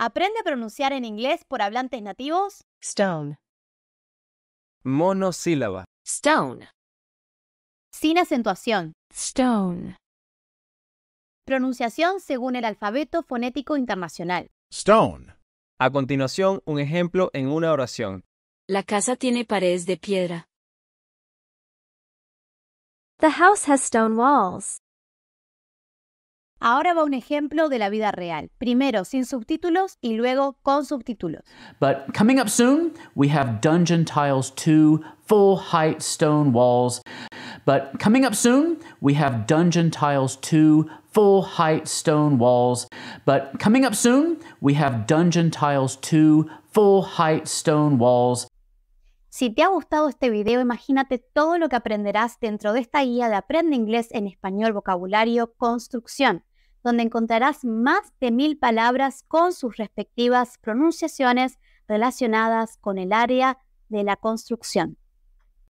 Aprende a pronunciar en inglés por hablantes nativos. Stone. Monosílaba. Stone. Sin acentuación. Stone. Pronunciación según el alfabeto fonético internacional. Stone. A continuación, un ejemplo en una oración. La casa tiene paredes de piedra. The house has stone walls. Ahora va un ejemplo de la vida real. Primero sin subtítulos y luego con subtítulos. But coming up soon, we have Dungeon Tiles 2 Full Height Stone Walls. But coming up soon, we have Dungeon Tiles 2 Full Height Stone Walls. But coming up soon, we have Dungeon Tiles 2 Full Height Stone Walls. Si te ha gustado este video, imagínate todo lo que aprenderás dentro de esta guía de Aprende Inglés en Español Vocabulario Construcción donde encontrarás más de mil palabras con sus respectivas pronunciaciones relacionadas con el área de la construcción.